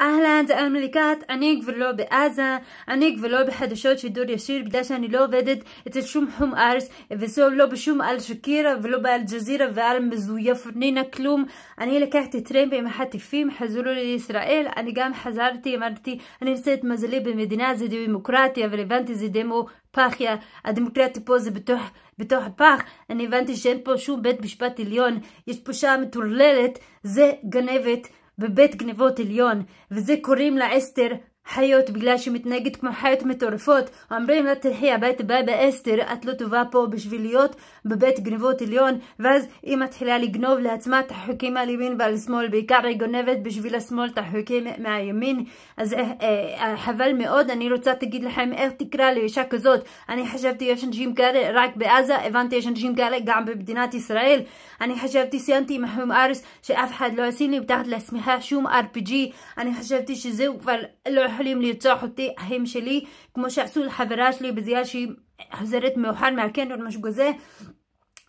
אהלן, זה אלמה ליקט, אני כבר לא בעזה, אני כבר לא בחדשות שידור ישיר בגלל שאני לא עובדת אצל שום חום ארס לא בשום אל שקירה ולא באל ג'זירה ואל מזויף נינה כלום. אני לקחתי טרמפ עם החטיפים, חזרו לי לישראל, אני גם חזרתי, אמרתי, אני רוצה את מזלי במדינה, זה דמוקרטיה, אבל הבנתי זה דמו פחיה, הדמוקרטיה פה זה בתוך, בתוך הפח, אני הבנתי שאין פה שום בית משפט עליון, יש פה שעה מטורללת, זה גנבת. בבית גנבות עליון, וזה קוראים לה אסתר חיות בגלל שהיא מתנהגת כמו חיות מטורפות. אומרים לה תלכי הבית בבא אסתר, את לא טובה פה בשביל להיות בבית גנבות עליון. ואז היא מתחילה לגנוב לעצמה את החוקים על ימין ועל שמאל, בעיקר היא גונבת בשביל השמאל את החוקים מהימין. אז אה, אה, חבל מאוד, אני רוצה להגיד לכם איך תקרא לאישה כזאת. אני חשבתי יש אנשים כאלה רק בעזה, הבנתי יש אנשים כאלה גם במדינת ישראל. אני חשבתי סיימתי עם החום ארס שאף אחד לא עשיתי לי מתחת לשמיכה שום RPG. אני חשבתי שזהו כבר לא... יכולים לרצוח אותי אחים שלי, כמו שעשו לחברה שלי בגלל שהיא חוזרת מאוחר מהקן או משהו כזה.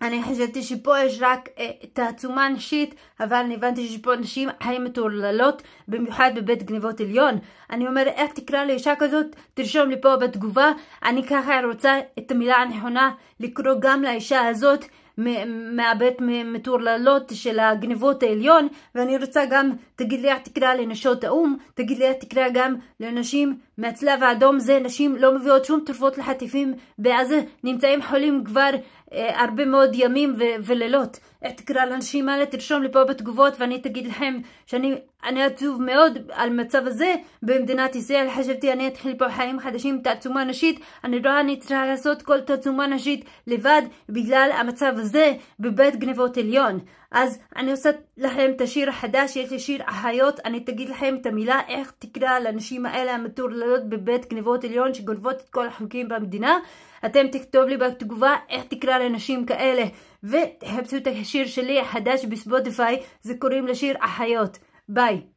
אני חשבתי שפה יש רק אה, תעצומה נשית, אבל אני הבנתי שיש פה נשים חיים מטורללות, במיוחד בבית גניבות עליון. אני אומרת, איך תקרא לאישה כזאת? תרשום לי פה בתגובה. אני ככה רוצה את המילה הנכונה לקרוא גם לאישה הזאת, מהבית מטורללות של הגנבות העליון, ואני רוצה גם, תגיד לי איך תקרא לנשות האו"ם, תגיד לי איך תקרא גם לנשים מהצלב האדום, זה נשים לא מביאות שום תרופות לחטיפים בעזה, נמצאים חולים כבר אה, הרבה מאוד ימים ו- ולילות. תקרא לנשים האלה, תרשום לי פה בתגובות ואני תגיד לכם שאני אני עצוב מאוד על המצב הזה במדינת ישראל. חשבתי אני אתחיל פה חיים חדשים, תעצומה נשית, אני רואה אני צריכה לעשות כל תעצומה נשית לבד בגלל המצב הזה. זה בבית גנבות עליון. אז אני עושה לכם את השיר החדש, יש לי שיר אחיות, אני תגיד לכם את המילה, איך תקרא לנשים האלה המטורללות בבית גנבות עליון שגונבות את כל החוקים במדינה. אתם תכתוב לי בתגובה איך תקרא לנשים כאלה. ותחפשו את השיר שלי החדש בספוטיפיי, זה קוראים לשיר אחיות. ביי.